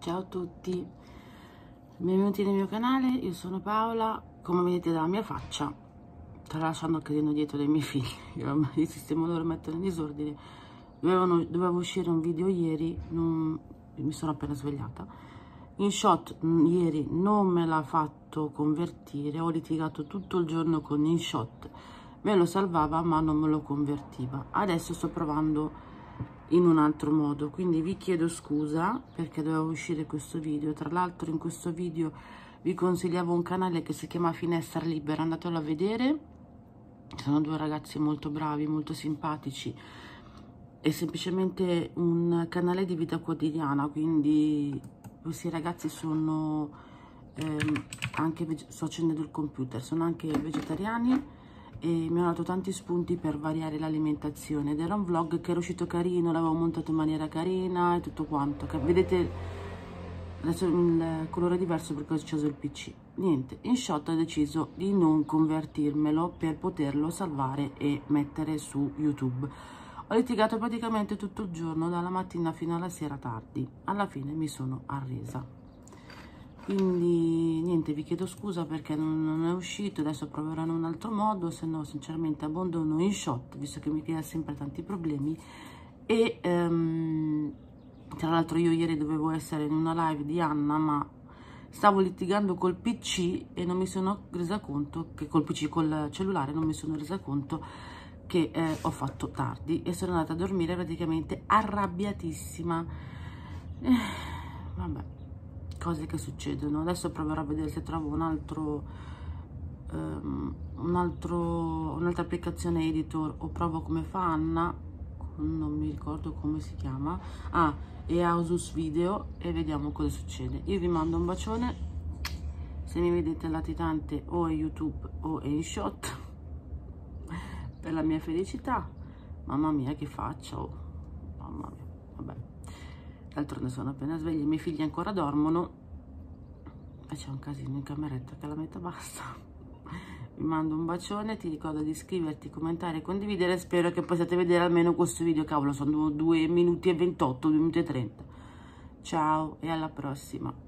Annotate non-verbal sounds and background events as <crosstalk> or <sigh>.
Ciao a tutti, benvenuti nel mio canale, io sono Paola, come vedete dalla mia faccia, tralasciando il casino dietro dei miei figli, <laughs> io ormai il sistema loro mettere in disordine, Dovevano, dovevo uscire un video ieri, non, mi sono appena svegliata, in shot mm, ieri non me l'ha fatto convertire, ho litigato tutto il giorno con in shot, me lo salvava ma non me lo convertiva, adesso sto provando in un altro modo quindi vi chiedo scusa perché dovevo uscire questo video tra l'altro in questo video vi consigliavo un canale che si chiama finestra libera andatelo a vedere sono due ragazzi molto bravi molto simpatici è semplicemente un canale di vita quotidiana quindi questi ragazzi sono ehm, anche sto accendendo il computer sono anche vegetariani e mi hanno dato tanti spunti per variare l'alimentazione ed era un vlog che era uscito carino, l'avevo montato in maniera carina e tutto quanto. Vedete adesso il colore è diverso perché ho acceso il PC. Niente, in shot ho deciso di non convertirmelo per poterlo salvare e mettere su YouTube. Ho litigato praticamente tutto il giorno, dalla mattina fino alla sera tardi. Alla fine mi sono arresa quindi niente vi chiedo scusa perché non, non, è uscito adesso proverò in un altro modo se no sinceramente abbandono in shot visto che mi crea sempre tanti problemi e um, tra l'altro io ieri dovevo essere in una live di Anna ma stavo litigando col pc e non mi sono resa conto che col pc col cellulare non mi sono resa conto che eh, ho fatto tardi e sono andata a dormire praticamente arrabbiatissima eh, cose che succedono. Adesso proverò a vedere se trovo un altro, um, un'altra applicazione editor o provo come fa Anna, non mi ricordo come si chiama, ah, e Ausus Video e vediamo cosa succede. Io vi mando un bacione, se mi vedete latitante o in YouTube o in shot, <laughs> per la mia felicità. Mamma mia che faccio, oh. mamma mia, vabbè. D'altronde sono appena svegli, i miei figli ancora dormono e c'è un casino in cameretta che la metto bassa vi mando un bacione ti ricordo di iscriverti commentare e condividere spero che possiate vedere almeno questo video cavolo sono 2 minuti e 28 2 minuti e 30 ciao e alla prossima